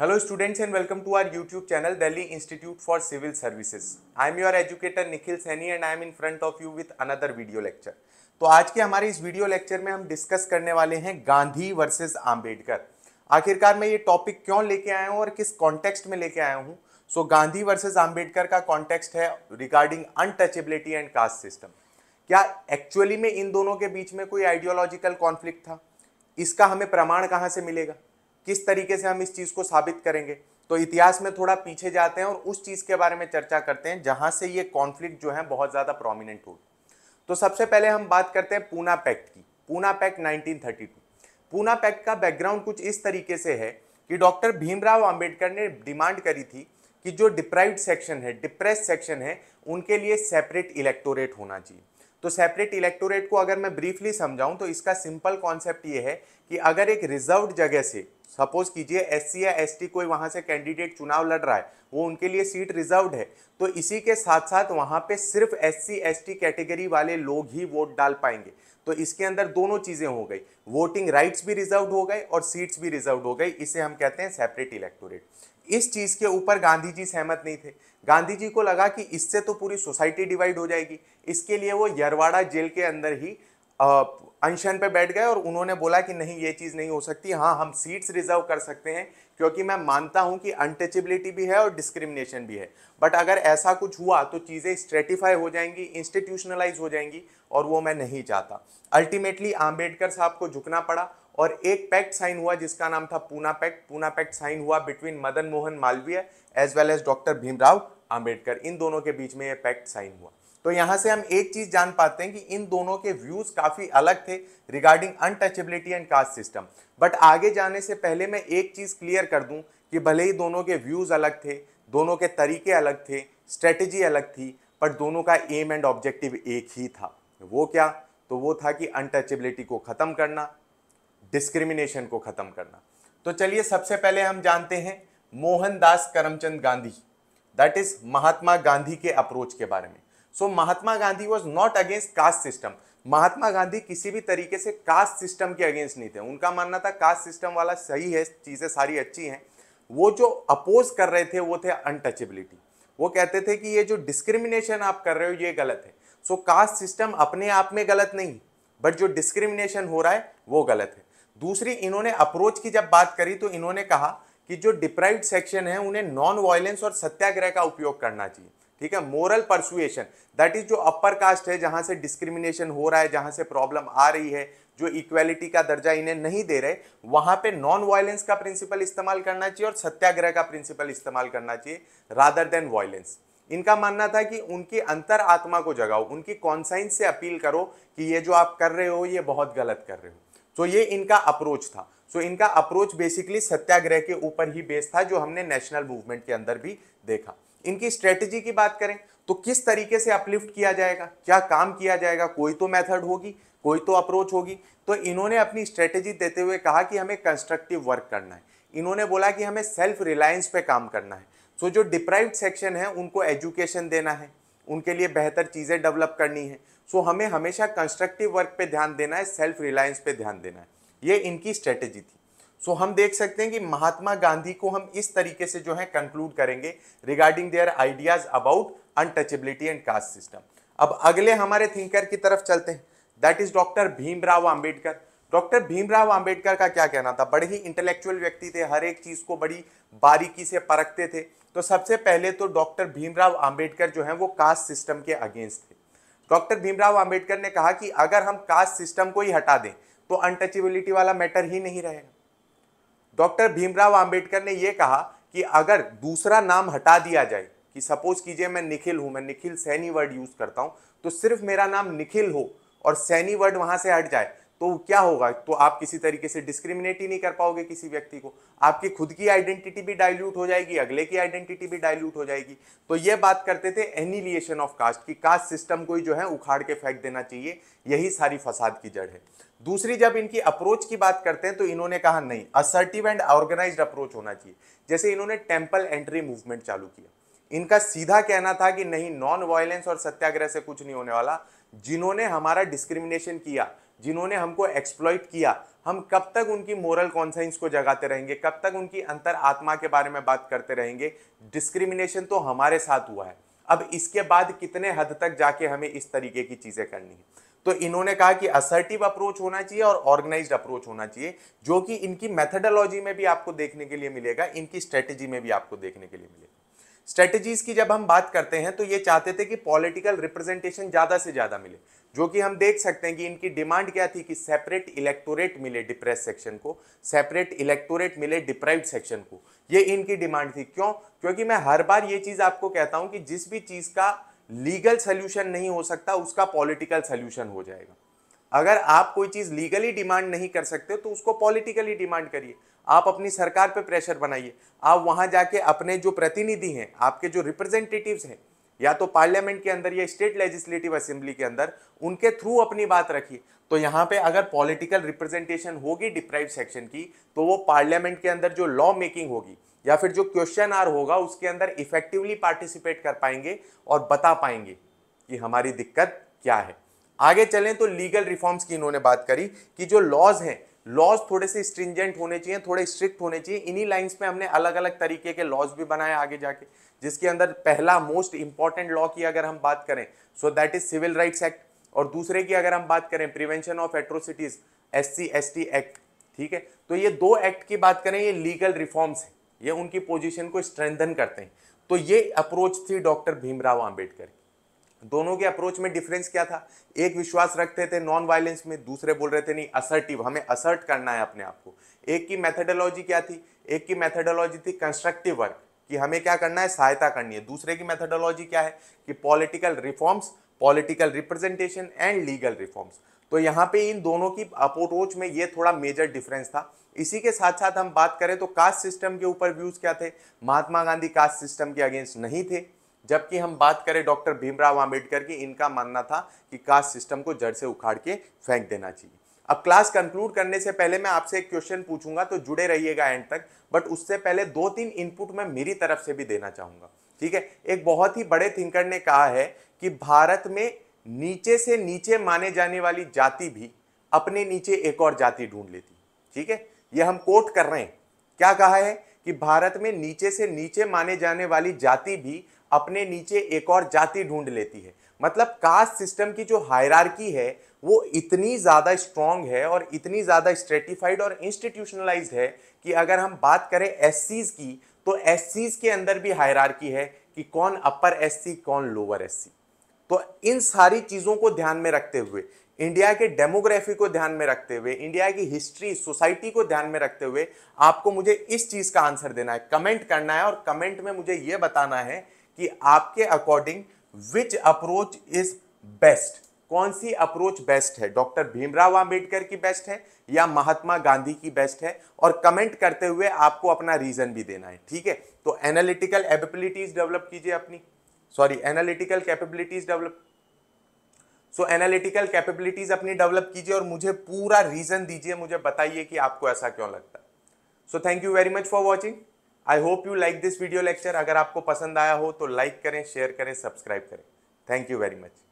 hello students and welcome to our YouTube channel Delhi Institute for Civil Services I am your educator Nikhil Saini and I am in front of you with another video lecture तो आज के हमारे इस video lecture में हम discuss करने वाले हैं गांधी वर्सेस आम्बेडकर आखिरकार मैं ये टॉपिक क्यों लेके आया हूँ और किस कॉन्टेक्स्ट में लेके आया हूँ so so, Gandhi versus Ambedkar का कॉन्टेक्स्ट है regarding untouchability and caste system क्या एक्चुअली में इन दोनों के बीच में कोई आइडियोलॉजिकल कॉन्फ्लिक्ट था इसका हमें प्रमाण कहाँ से मिलेगा किस तरीके से हम इस चीज़ को साबित करेंगे तो इतिहास में थोड़ा पीछे जाते हैं और उस चीज़ के बारे में चर्चा करते हैं जहाँ से ये कॉन्फ्लिक्ट जो है बहुत ज़्यादा प्रोमिनेंट हो तो सबसे पहले हम बात करते हैं पूना पैक्ट की Poona Pact nineteen Poona Pact का बैकग्राउंड कुछ इस तरीके से है कि डॉक्टर भीमराव अंबेडकर ने डिमांड करी थी कि जो डिप्राइव्ड सेक्शन है डिप्रेस सेक्शन है उनके लिए सेपरेट इलेक्टोरेट होना चाहिए तो सेपरेट इलेक्टोरेट को अगर मैं ब्रीफली समझाऊं तो इसका सिंपल कॉन्सेप्ट ये है कि अगर एक रिजर्व्ड जगह से सपोज कीजिए एस सी या एस टी कोई वहाँ से कैंडिडेट चुनाव लड़ रहा है वो उनके लिए सीट रिजर्व्ड है तो इसी के साथ साथ वहाँ पे सिर्फ S C S T category वाले लोग ही वोट डाल पाएंगे तो इसके अंदर दोनों चीज़ें हो गई वोटिंग राइट्स भी रिजर्व हो गए और सीट्स भी रिजर्व हो गई इसे हम कहते हैं सेपरेट इलेक्टोरेट इस चीज़ के ऊपर गांधी जी सहमत नहीं थे गांधी जी को लगा कि इससे तो पूरी सोसाइटी डिवाइड हो जाएगी इसके लिए वो यरवाड़ा जेल के अंदर ही अनशन पे बैठ गए और उन्होंने बोला कि नहीं ये चीज़ नहीं हो सकती हाँ हम सीट्स रिजर्व कर सकते हैं क्योंकि मैं मानता हूँ कि अनटचेबिलिटी भी है और डिस्क्रिमिनेशन भी है बट अगर ऐसा कुछ हुआ तो चीज़ें स्ट्रेटिफाई हो जाएंगी इंस्टीट्यूशनलाइज हो जाएंगी और वो मैं नहीं चाहता अल्टीमेटली आम्बेडकर साहब को झुकना पड़ा और एक पैक्ट साइन हुआ जिसका नाम था Poona Pact Poona Pact sign हुआ between Madan Mohan Malaviya as well as doctor Bhimrao Ambedkar इन दोनों के बीच में ये पैक्ट साइन हुआ तो यहाँ से हम एक चीज़ जान पाते हैं कि इन दोनों के व्यूज़ काफ़ी अलग थे regarding untouchability and caste system but आगे जाने से पहले मैं एक चीज़ क्लियर कर दूँ कि भले ही दोनों के व्यूज़ अलग थे दोनों के तरीके अलग थे स्ट्रेटेजी अलग थी बट दोनों का एम एंड ऑब्जेक्टिव एक ही था वो क्या तो वो था कि अनटचेबिलिटी को ख़त्म करना डिस्क्रिमिनेशन को ख़त्म करना तो चलिए सबसे पहले हम जानते हैं मोहनदास करमचंद गांधी दैट इज़ महात्मा गांधी के अप्रोच के बारे में so Mahatma Gandhi was not against caste system Mahatma Gandhi किसी भी तरीके से कास्ट सिस्टम के अगेंस्ट नहीं थे उनका मानना था कास्ट सिस्टम वाला सही है चीज़ें सारी अच्छी हैं वो जो अपोज कर रहे थे वो थे अनटचेबिलिटी वो कहते थे कि ये जो डिस्क्रिमिनेशन आप कर रहे हो ये गलत है सो कास्ट सिस्टम अपने आप में गलत नहीं बट जो डिस्क्रिमिनेशन हो रहा है वो गलत है दूसरी इन्होंने अप्रोच की जब बात करी तो इन्होंने कहा कि जो डिप्राइव सेक्शन है उन्हें नॉन वायलेंस और सत्याग्रह का उपयोग करना चाहिए ठीक है मोरल परसुएशन दैट इज जो अपर कास्ट है जहां से डिस्क्रिमिनेशन हो रहा है जहां से प्रॉब्लम आ रही है जो इक्वेलिटी का दर्जा इन्हें नहीं दे रहे वहां पे नॉन वायलेंस का प्रिंसिपल इस्तेमाल करना चाहिए और सत्याग्रह का प्रिंसिपल इस्तेमाल करना चाहिए रादर देन वायलेंस इनका मानना था कि उनकी अंतर आत्मा को जगाओ उनकी कॉन्साइंस से अपील करो कि ये जो आप कर रहे हो ये बहुत गलत कर रहे हो तो ये इनका अप्रोच था सो इनका अप्रोच बेसिकली सत्याग्रह के ऊपर ही बेस था जो हमने नेशनल मूवमेंट के अंदर भी देखा इनकी स्ट्रेटेजी की बात करें तो किस तरीके से अपलिफ्ट किया जाएगा क्या काम किया जाएगा कोई तो मेथड होगी कोई तो अप्रोच होगी तो इन्होंने अपनी स्ट्रेटेजी देते हुए कहा कि हमें कंस्ट्रक्टिव वर्क करना है इन्होंने बोला कि हमें सेल्फ रिलायंस पे काम करना है सो तो जो डिप्राइव्ड सेक्शन है उनको एजुकेशन देना है उनके लिए बेहतर चीज़ें डेवलप करनी है सो तो हमें हमेशा कंस्ट्रक्टिव वर्क पे ध्यान देना है सेल्फ रिलायंस पे ध्यान देना है ये इनकी स्ट्रेटेजी थी सो हम देख सकते हैं कि महात्मा गांधी को हम इस तरीके से जो है कंक्लूड करेंगे regarding their ideas about untouchability and caste system अब अगले हमारे थिंकर की तरफ चलते हैं that is doctor Bhimrao Ambedkar doctor Bhimrao Ambedkar का क्या कहना था बड़े ही इंटेलेक्चुअल व्यक्ति थे हर एक चीज़ को बड़ी बारीकी से परखते थे तो सबसे पहले तो डॉक्टर भीमराव आम्बेडकर जो है वो कास्ट सिस्टम के अगेंस्ट थे डॉक्टर भीमराव आम्बेडकर ने कहा कि अगर हम कास्ट सिस्टम को ही हटा दें तो अनटचेबिलिटी वाला मैटर ही नहीं रहेगा डॉक्टर भीमराव आम्बेडकर ने यह कहा कि अगर दूसरा नाम हटा दिया जाए कि सपोज कीजिए मैं निखिल हूं मैं निखिल सैनी वर्ड यूज़ करता हूं तो सिर्फ मेरा नाम निखिल हो और सैनी वर्ड वहां से हट जाए तो क्या होगा तो आप किसी तरीके से डिस्क्रिमिनेट ही नहीं कर पाओगे किसी व्यक्ति को आपकी खुद की आइडेंटिटी भी डाइल्यूट हो जाएगी अगले की आइडेंटिटी भी डाइल्यूट हो जाएगी तो ये बात करते थे एनिलिएशन ऑफ कास्ट कि कास्ट सिस्टम को ही जो है उखाड़ के फेंक देना चाहिए यही सारी फसाद की जड़ है दूसरी जब इनकी अप्रोच की बात करते हैं तो इन्होंने कहा नहीं असर्टिव एंड ऑर्गेनाइज अप्रोच होना चाहिए जैसे इन्होंने टेम्पल एंट्री मूवमेंट चालू किया इनका सीधा कहना था कि नहीं नॉन वायलेंस और सत्याग्रह से कुछ नहीं होने वाला जिन्होंने हमारा डिस्क्रिमिनेशन किया जिन्होंने हमको एक्सप्लॉइट किया हम कब तक उनकी मोरल कॉन्साइंस को जगाते रहेंगे कब तक उनकी अंतर आत्मा के बारे में बात करते रहेंगे डिस्क्रिमिनेशन तो हमारे साथ हुआ है अब इसके बाद कितने हद तक जाके हमें इस तरीके की चीज़ें करनी है तो इन्होंने कहा कि असर्टिव अप्रोच होना चाहिए और ऑर्गेनाइज्ड अप्रोच होना चाहिए जो कि इनकी मेथडोलॉजी में भी आपको देखने के लिए मिलेगा इनकी स्ट्रेटेजी में भी आपको देखने के लिए मिलेगा स्ट्रेटजीज की जब हम बात करते हैं तो ये चाहते थे कि पॉलिटिकल रिप्रेजेंटेशन ज़्यादा से ज़्यादा मिले जो कि हम देख सकते हैं कि इनकी डिमांड क्या थी कि सेपरेट इलेक्टोरेट मिले डिप्रेस सेक्शन को सेपरेट इलेक्टोरेट मिले डिप्राइव सेक्शन को ये इनकी डिमांड थी क्यों क्योंकि मैं हर बार ये चीज़ आपको कहता हूँ कि जिस भी चीज़ का लीगल सोल्यूशन नहीं हो सकता उसका पॉलिटिकल सोल्यूशन हो जाएगा अगर आप कोई चीज़ लीगली डिमांड नहीं कर सकते तो उसको पॉलिटिकली डिमांड करिए आप अपनी सरकार पे प्रेशर बनाइए आप वहाँ जाके अपने जो प्रतिनिधि हैं आपके जो रिप्रेजेंटेटिव्स हैं या तो पार्लियामेंट के अंदर या स्टेट लेजिस्लेटिव असेंबली के अंदर उनके थ्रू अपनी बात रखिए तो यहाँ पे अगर पॉलिटिकल रिप्रेजेंटेशन होगी डिप्राइव सेक्शन की तो वो पार्लियामेंट के अंदर जो लॉ मेकिंग होगी या फिर जो क्वेश्चन आर होगा उसके अंदर इफेक्टिवली पार्टिसिपेट कर पाएंगे और बता पाएंगे कि हमारी दिक्कत क्या है आगे चलें तो लीगल रिफॉर्म्स की इन्होंने बात करी कि जो लॉज हैं लॉज थोड़े से स्ट्रिंजेंट होने चाहिए थोड़े स्ट्रिक्ट होने चाहिए इन्हीं लाइंस में हमने अलग अलग तरीके के लॉज भी बनाए आगे जाके जिसके अंदर पहला मोस्ट इंपॉर्टेंट लॉ की अगर हम बात करें so that is civil rights act और दूसरे की अगर हम बात करें prevention of atrocities S C S T act ठीक है तो ये दो एक्ट की बात करें ये लीगल रिफॉर्म्स हैं ये उनकी पोजिशन को स्ट्रेंथन करते हैं तो ये अप्रोच थी डॉक्टर भीमराव आम्बेडकर दोनों के अप्रोच में डिफरेंस क्या था एक विश्वास रखते थे नॉन वायलेंस में दूसरे बोल रहे थे नहीं असर्टिव हमें असर्ट करना है अपने आप को एक की मेथडोलॉजी क्या थी एक की मेथडोलॉजी थी कंस्ट्रक्टिव वर्क कि हमें क्या करना है सहायता करनी है दूसरे की मेथडोलॉजी क्या है कि political reforms political representation and legal reforms तो यहाँ पे इन दोनों की अप्रोच में ये थोड़ा मेजर डिफरेंस था इसी के साथ साथ हम बात करें तो कास्ट सिस्टम के ऊपर व्यूज़ क्या थे महात्मा गांधी कास्ट सिस्टम के अगेंस्ट नहीं थे जबकि हम बात करें डॉक्टर भीमराव आम्बेडकर की इनका मानना था कि कास्ट सिस्टम को जड़ से उखाड़ के फेंक देना चाहिए अब क्लास कंक्लूड करने से पहले मैं आपसे एक क्वेश्चन पूछूंगा तो जुड़े रहिएगा एंड तक बट उससे पहले दो तीन इनपुट मैं मेरी तरफ से भी देना चाहूंगा ठीक है एक बहुत ही बड़े थिंकर ने कहा है कि भारत में नीचे से नीचे माने जाने वाली जाति भी अपने नीचे एक और जाति ढूंढ लेती ठीक है ये हम कोट कर रहे हैं क्या कहा है कि भारत में नीचे से नीचे माने जाने वाली जाति भी अपने नीचे एक और जाति ढूंढ लेती है मतलब कास्ट सिस्टम की जो हायरार्की है वो इतनी ज़्यादा स्ट्रॉन्ग है और इतनी ज़्यादा स्ट्रेटिफाइड और इंस्टीट्यूशनलाइज है कि अगर हम बात करें एस की तो एस के अंदर भी हायरार्की है कि कौन अपर एस कौन लोअर एस तो इन सारी चीज़ों को ध्यान में रखते हुए इंडिया के डेमोग्राफी को ध्यान में रखते हुए इंडिया की हिस्ट्री सोसाइटी को ध्यान में रखते हुए आपको मुझे इस चीज़ का आंसर देना है कमेंट करना है और कमेंट में मुझे ये बताना है कि आपके according which approach is best कौन सी अप्रोच बेस्ट है डॉक्टर भीमराव अंबेडकर की बेस्ट है या महात्मा गांधी की बेस्ट है और कमेंट करते हुए आपको अपना रीजन भी देना है ठीक है तो एनालिटिकल एबिलिटीज डेवलप कीजिए अपनी sorry analytical capabilities develop so analytical capabilities अपनी डेवलप कीजिए और मुझे पूरा रीजन दीजिए मुझे बताइए कि आपको ऐसा क्यों लगता है so thank you very much for watching I hope you like this video lecture अगर आपको पसंद आया हो तो लाइक करें शेयर करें सब्सक्राइब करें थैंक यू वेरी मच